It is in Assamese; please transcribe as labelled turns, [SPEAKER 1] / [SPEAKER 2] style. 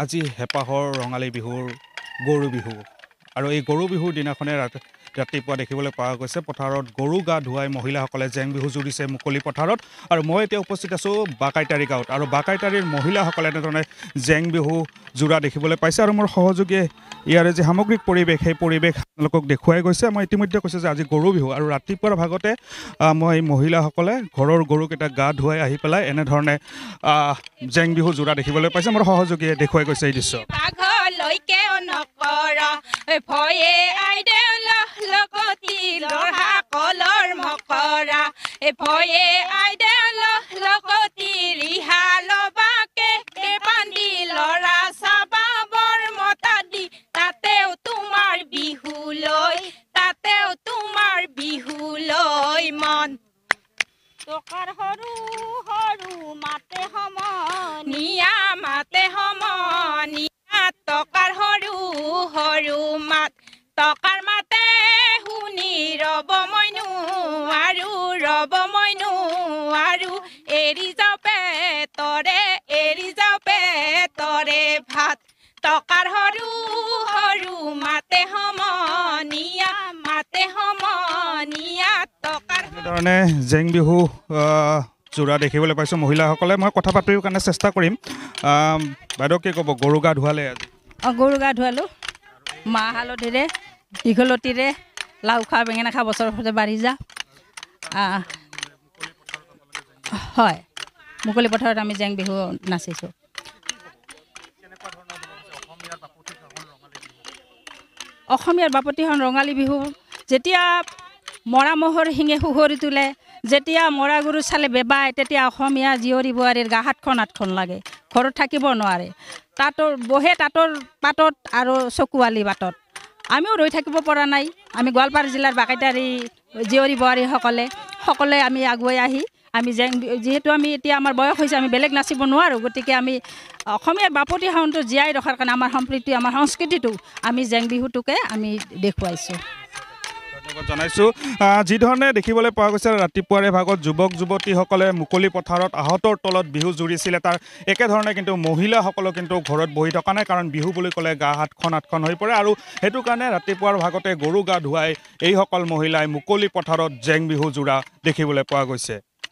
[SPEAKER 1] আজি হেঁপাহৰ ৰঙালী বিহুৰ গৰু বিহু আৰু এই গৰু বিহুৰ দিনাখনে ৰাতি ৰাতিপুৱা দেখিবলৈ পোৱা গৈছে পথাৰত গৰু গা ধুৱাই মহিলাসকলে জেং বিহু জুৰিছে মুকলি পথাৰত আৰু মই এতিয়া উপস্থিত আছোঁ বাকাইতাৰী গাঁৱত আৰু বাকাইতাৰীৰ মহিলাসকলে এনেধৰণে জেং বিহু জোৰা দেখিবলৈ পাইছে আৰু মোৰ সহযোগীয়ে ইয়াৰে যি সামগ্ৰিক পৰিৱেশ সেই পৰিৱেশ আপোনালোকক দেখুৱাই গৈছে মই ইতিমধ্যে কৈছোঁ যে আজি গৰু বিহু আৰু ৰাতিপুৱাৰ ভাগতে মই মহিলাসকলে ঘৰৰ গৰুকেইটা গা ধুৱাই আহি পেলাই এনেধৰণে জেং বিহু জোৰা দেখিবলৈ পাইছে মোৰ সহযোগীয়ে দেখুৱাই গৈছে এই দৃশ্য
[SPEAKER 2] e poi e ai dello lo cotili ha lo va che che pandi lo rasa babor motadi tateo tu mar bihuloi tateo tu mar bihuloi mon
[SPEAKER 3] চকার হরু হরু মাতে হম
[SPEAKER 2] নিয়া মাতে হম নিয়া তকার হরু হরু মাত তকার মা ৰব মই নোৱাৰো এৰি যাওঁ পেটৰে এৰি যাওঁ পেটৰে ভাত টকাৰ সৰু সৰু মাতে সমনীয়া মাতে সমনীয়া টকাৰ
[SPEAKER 1] এনেধৰণে জেং বিহু যোৰা দেখিবলৈ পাইছোঁ মহিলাসকলে মই কথা পাতিবৰ কাৰণে চেষ্টা কৰিম বাইদেউ কি ক'ব গৰু গা ধুৱালে
[SPEAKER 3] অঁ গৰু গা ধুৱালোঁ মাহ হালধিৰে দীঘলতিৰে লাও খা বেঙেনা খা বছৰৰ সৈতে বাঢ়ি যা হয় মুকলি পথাৰত আমি জেং বিহু নাচিছোঁ অসমীয়াৰ বাপতিখন ৰঙালী বিহু যেতিয়া মৰা ম'হৰ শিঙে সুহৰি তোলে যেতিয়া মৰা মৰাগুৰু চালে বেবাই তেতিয়া অসমীয়া জীয়ৰী বোৱাৰীৰ গা হাতখন আঠখন লাগে ঘৰত থাকিব নোৱাৰে তাঁতৰ বহে তাঁতৰ পাতত আৰু চকুৱালি বাটত আমিও ৰৈ থাকিব পৰা নাই আমি গোৱালপাৰা জিলাৰ বাকেটাৰী জীয়ৰী বোৱাৰীসকলে সকলোৱে আমি আগুৱাই আহি আমি জেং যিহেতু আমি এতিয়া আমাৰ বয়স হৈছে আমি বেলেগ নাচিব নোৱাৰোঁ গতিকে আমি অসমীয়া বাপতি সাউণ্ডটো জীয়াই ৰখাৰ কাৰণে আমাৰ সম্প্ৰীতি আমাৰ সংস্কৃতিটো আমি জেং বিহুটোকে আমি দেখুৱাইছোঁ
[SPEAKER 1] আপোনালোকক জনাইছোঁ যিধৰণে দেখিবলৈ পোৱা গৈছে ৰাতিপুৱাৰে ভাগত যুৱক যুৱতীসকলে মুকলি পথাৰত আহতৰ তলত বিহু জুৰিছিলে তাৰ একেধৰণে কিন্তু মহিলাসকলো কিন্তু ঘৰত বহি থকা নাই কাৰণ বিহু বুলি ক'লে গা হাতখন হাতখন হৈ পৰে আৰু সেইটো কাৰণে ৰাতিপুৱাৰ ভাগতে গৰু গা ধুৱাই এইসকল মহিলাই মুকলি পথাৰত জেং বিহু জোৰা দেখিবলৈ পোৱা গৈছে